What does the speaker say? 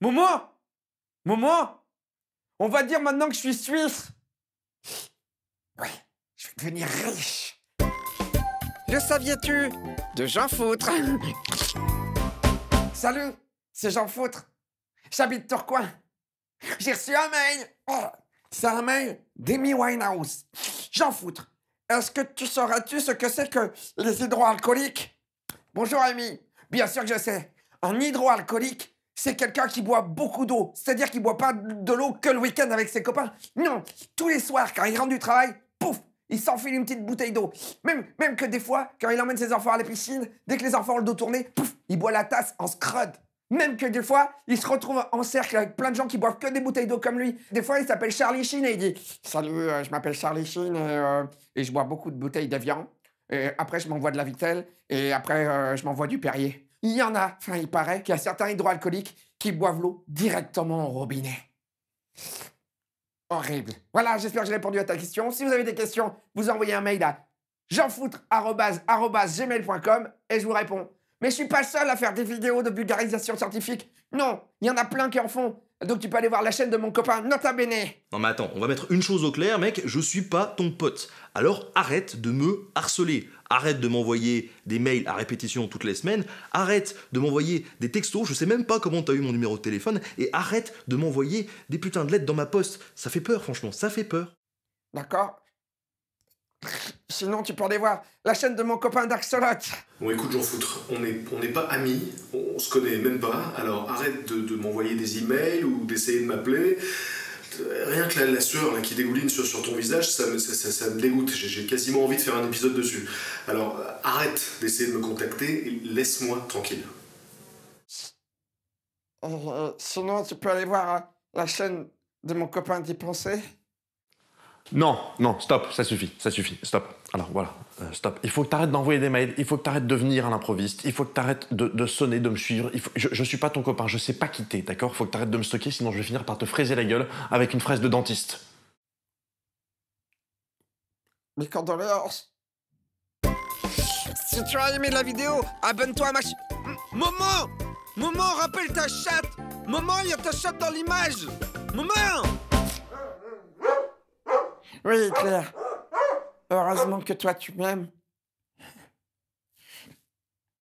Momo Momo On va dire maintenant que je suis suisse Ouais, je vais devenir riche Le saviez-tu De Jean Foutre Salut, c'est Jean Foutre. J'habite Tourcoing. J'ai reçu un mail oh, C'est un mail d'Amy Winehouse. Jean Foutre, est-ce que tu sauras-tu ce que c'est que les hydroalcooliques Bonjour Amy, bien sûr que je sais. En hydroalcoolique, c'est quelqu'un qui boit beaucoup d'eau. C'est-à-dire qu'il boit pas de l'eau que le week-end avec ses copains. Non, tous les soirs, quand il rentre du travail, pouf, il s'enfile une petite bouteille d'eau. Même, même que des fois, quand il emmène ses enfants à la piscine, dès que les enfants ont le dos tourné, pouf, il boit la tasse en scrud. Même que des fois, il se retrouve en cercle avec plein de gens qui boivent que des bouteilles d'eau comme lui. Des fois, il s'appelle Charlie Sheen et il dit Salut, euh, je m'appelle Charlie Sheen euh, et, je bois beaucoup de bouteilles d'avion. Et après, je m'envoie de la vitelle. Et après, euh, je m'envoie du Perrier. Il y en a, enfin il paraît, qu'il y a certains hydroalcooliques qui boivent l'eau directement au robinet. Horrible. Voilà, j'espère que j'ai répondu à ta question. Si vous avez des questions, vous envoyez un mail à jeanfoutre.gmail.com et je vous réponds. Mais je suis pas seul à faire des vidéos de vulgarisation scientifique. Non, il y en a plein qui en font. Donc tu peux aller voir la chaîne de mon copain Nota Bene. Non mais attends, on va mettre une chose au clair, mec, je suis pas ton pote. Alors arrête de me harceler. Arrête de m'envoyer des mails à répétition toutes les semaines. Arrête de m'envoyer des textos. Je sais même pas comment t'as eu mon numéro de téléphone. Et arrête de m'envoyer des putains de lettres dans ma poste. Ça fait peur, franchement, ça fait peur. D'accord sinon tu peux aller voir la chaîne de mon copain Dark Solat. Bon, écoute, j'en foutre. On n'est on pas amis, on, se connaît même pas, alors arrête de, m'envoyer des emails ou d'essayer de m'appeler. Euh, rien que la, sueur qui dégouline sur, ton visage, ça me, ça, me dégoûte. J'ai quasiment envie de faire un épisode dessus. Alors euh, arrête d'essayer de me contacter et laisse-moi tranquille. Euh, sinon, tu peux aller voir la chaîne de mon copain penser. Non, non, stop, ça suffit, ça suffit, stop. Alors voilà, euh, stop. Il faut que tu d'envoyer des mails, il faut que tu de venir à l'improviste, il faut que t'arrêtes de, sonner, de me suivre. je, suis pas ton copain, je sais pas quitter, d'accord Faut que tu arrêtes de me stocker, sinon je vais finir par te fraiser la gueule avec une fraise de dentiste. dans l'heure. Si tu as aimé la vidéo, abonne-toi à ma chaîne. Maman, rappelle ta chatte Maman, il y a ta chatte dans l'image Maman oui, Claire. Heureusement que toi, tu m'aimes.